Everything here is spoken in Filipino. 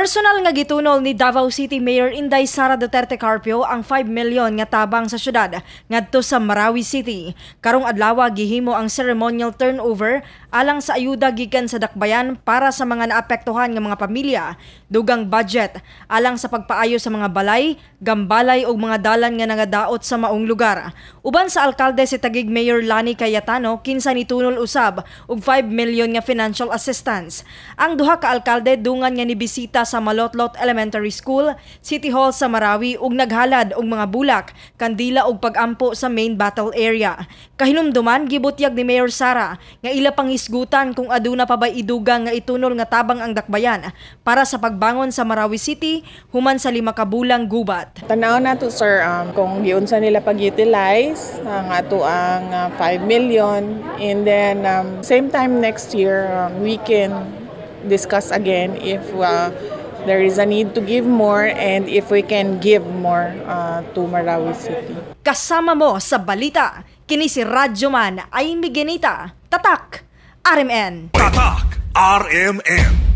Personal nga gitunol ni Davao City Mayor Inday Sara Duterte Carpio ang 5 million nga tabang sa syudad ngadto sa Marawi City. Karong adlawa gihimo ang ceremonial turnover alang sa ayuda gikan sa dakbayan para sa mga naapektuhan nga mga pamilya, dugang budget alang sa pagpaayo sa mga balay, gambalay ug mga dalan nga nagadaot sa maong lugar. Uban sa alkalde si Tagig Mayor Lani Cayetano kinsa nitunol usab og 5 million nga financial assistance. Ang duha ka alkalde dungan nga nibisita sa Malotlot Elementary School, City Hall sa Marawi ug naghalad og mga bulak, kandila ug pagampo sa main battle area. Kahinumduman gibutyag ni Mayor Sara nga ila pang isgutan kung aduna pa ba idugang nga itunol nga tabang ang dakbayan para sa pagbangon sa Marawi City human sa lima ka bulang gubat. Tanaw nato sir um, kung giunsa nila pag-utilize ah, ang ato ang 5 million and then um, same time next year um, we can discuss again if uh, there is a need to give more and if we can give more uh, to Marawi City. Kasama mo sa balita, kini si Radyo Man ay Migenita, Tatak, RMN. Tatak, RMN.